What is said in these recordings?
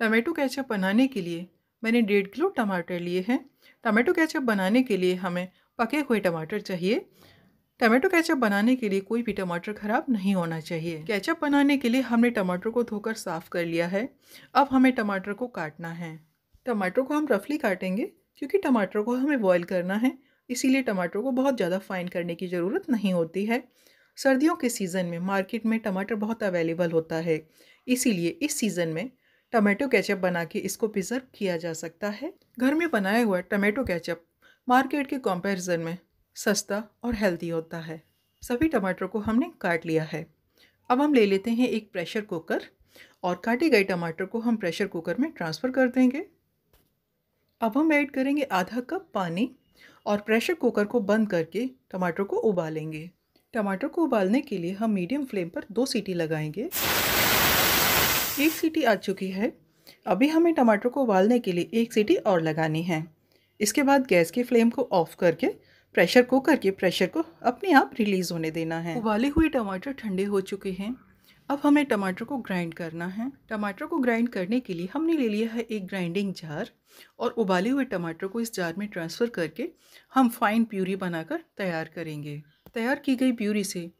tomato ketchup बनाने के लिए मैंने डेढ़ किलो टमाटर लिए हैं टमाटो कैचअप बनाने के लिए हमें पके हुए टमाटर चाहिए टमाटो कैचअप बनाने के लिए कोई भी टमाटर ख़राब नहीं होना चाहिए कैचअप बनाने के लिए हमने टमाटर को धोकर साफ़ कर लिया है अब हमें टमाटर को काटना है टमाटर को हम रफली काटेंगे क्योंकि टमाटर को हमें बॉयल करना है इसीलिए टमाटर को बहुत ज़्यादा फाइन करने की ज़रूरत नहीं होती है सर्दियों के सीज़न में मार्केट में टमाटर बहुत अवेलेबल होता है इसीलिए इस सीज़न में टमाटो कैचअप बना के इसको प्रिजर्व किया जा सकता है घर में बनाया हुआ टमाटो कैचअप मार्केट के कंपैरिजन में सस्ता और हेल्दी होता है सभी टमाटरों को हमने काट लिया है अब हम ले लेते हैं एक प्रेशर कुकर और काटे गए टमाटर को हम प्रेशर कुकर में ट्रांसफ़र कर देंगे अब हम ऐड करेंगे आधा कप पानी और प्रेशर कुकर को बंद करके टमाटर को उबालेंगे टमाटर को उबालने के लिए हम मीडियम फ्लेम पर दो सीटी लगाएंगे एक सीटी आ चुकी है अभी हमें टमाटर को उबालने के लिए एक सीटी और लगानी है इसके बाद गैस के फ्लेम को ऑफ करके प्रेशर कुकर के प्रेशर को अपने आप रिलीज़ होने देना है उबाले हुए टमाटर ठंडे हो चुके हैं अब हमें टमाटर को ग्राइंड करना है टमाटर को ग्राइंड करने के लिए हमने ले लिया है एक ग्राइंडिंग जार और उबाले हुए टमाटर को इस जार में ट्रांसफ़र करके हम फाइन प्यूरी बनाकर तैयार करेंगे तैयार की गई प्यूरी से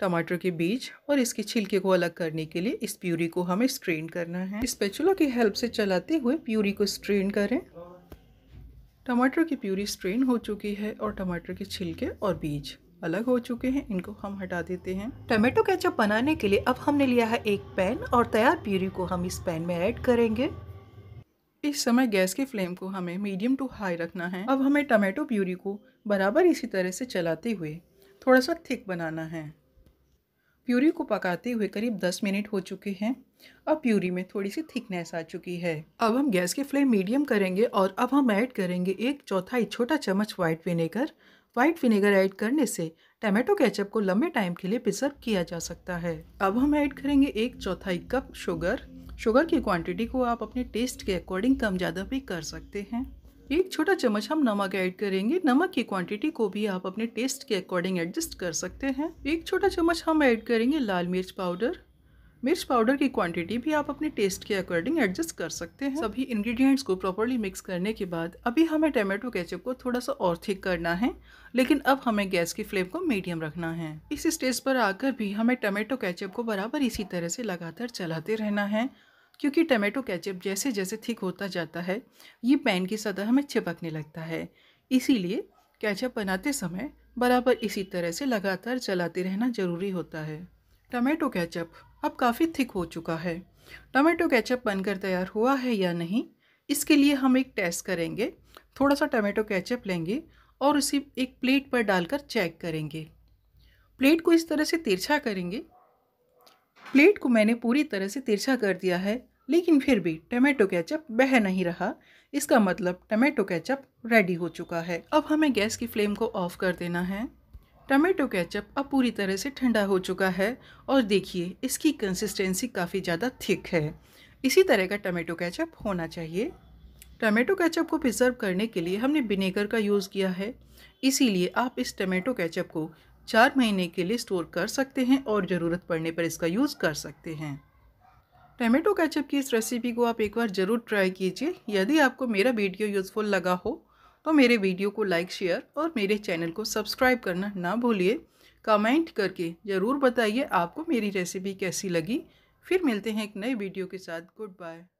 टमाटर के बीज और इसके छिलके को अलग करने के लिए इस प्यूरी को हमें स्ट्रेन करना है इस पेचुला की हेल्प से चलाते हुए प्यूरी को स्ट्रेन करें टमाटर की प्यूरी स्ट्रेन हो चुकी है और टमाटर के छिलके और बीज अलग हो चुके हैं इनको हम हटा देते हैं टमाटो केचप बनाने के लिए अब हमने लिया है एक पैन और तैयार प्यूरी को हम इस पैन में ऐड करेंगे इस समय गैस के फ्लेम को हमें मीडियम टू हाई रखना है अब हमें टमाटो प्यूरी को बराबर इसी तरह से चलाते हुए थोड़ा सा थिक बनाना है प्यूरी को पकाते हुए करीब 10 मिनट हो चुके हैं अब प्यूरी में थोड़ी सी थिकनेस आ चुकी है अब हम गैस की फ्लेम मीडियम करेंगे और अब हम ऐड करेंगे एक चौथाई छोटा चम्मच white vinegar white vinegar add करने से टमाटो केचप को लंबे टाइम के लिए प्रिजर्व किया जा सकता है अब हम ऐड करेंगे एक चौथाई कप शुगर शुगर की क्वांटिटी को आप अपने टेस्ट के अकॉर्डिंग कम ज़्यादा भी कर सकते हैं एक छोटा चम्मच हम नमक ऐड करेंगे नमक की क्वांटिटी को भी आप अपने टेस्ट के अकॉर्डिंग एडजस्ट कर सकते हैं एक छोटा चम्मच हम ऐड करेंगे लाल मिर्च पाउडर मिर्च पाउडर की क्वांटिटी भी आप अपने टेस्ट के अकॉर्डिंग एडजस्ट कर सकते हैं सभी इंग्रेडिएंट्स को प्रॉपरली मिक्स करने के बाद अभी हमें टमाटो केचप को थोड़ा सा और थिक करना है लेकिन अब हमें गैस की फ्लेम को मीडियम रखना है इस स्टेज पर आकर भी हमें टमाटो केचप को बराबर इसी तरह से लगातार चलाते रहना है क्योंकि टमेटो केचप जैसे जैसे थिक होता जाता है ये पैन की सतह में चिपकने लगता है इसीलिए केचप बनाते समय बराबर इसी तरह से लगातार चलाते रहना ज़रूरी होता है टमेटो केचप अब काफ़ी थिक हो चुका है टमेटो केचप बनकर तैयार हुआ है या नहीं इसके लिए हम एक टेस्ट करेंगे थोड़ा सा टमेटो केचप लेंगे और उसे एक प्लेट पर डालकर चेक करेंगे प्लेट को इस तरह से तिरछा करेंगे प्लेट को मैंने पूरी तरह से तिरछा कर दिया है लेकिन फिर भी टमाटो केचप बह नहीं रहा इसका मतलब टमाटो केचप रेडी हो चुका है अब हमें गैस की फ्लेम को ऑफ कर देना है टमाटो केचप अब पूरी तरह से ठंडा हो चुका है और देखिए इसकी कंसिस्टेंसी काफ़ी ज़्यादा थिक है इसी तरह का टमाटो केचप होना चाहिए टमाटो केचप को प्रिजर्व करने के लिए हमने विनेगर का यूज़ किया है इसीलिए आप इस टमाटो केचप को चार महीने के लिए स्टोर कर सकते हैं और ज़रूरत पड़ने पर इसका यूज़ कर सकते हैं टमेटो कैचअप की इस रेसिपी को आप एक बार ज़रूर ट्राई कीजिए यदि आपको मेरा वीडियो यूज़फुल लगा हो तो मेरे वीडियो को लाइक शेयर और मेरे चैनल को सब्सक्राइब करना ना भूलिए कमेंट करके ज़रूर बताइए आपको मेरी रेसिपी कैसी लगी फिर मिलते हैं एक नए वीडियो के साथ गुड बाय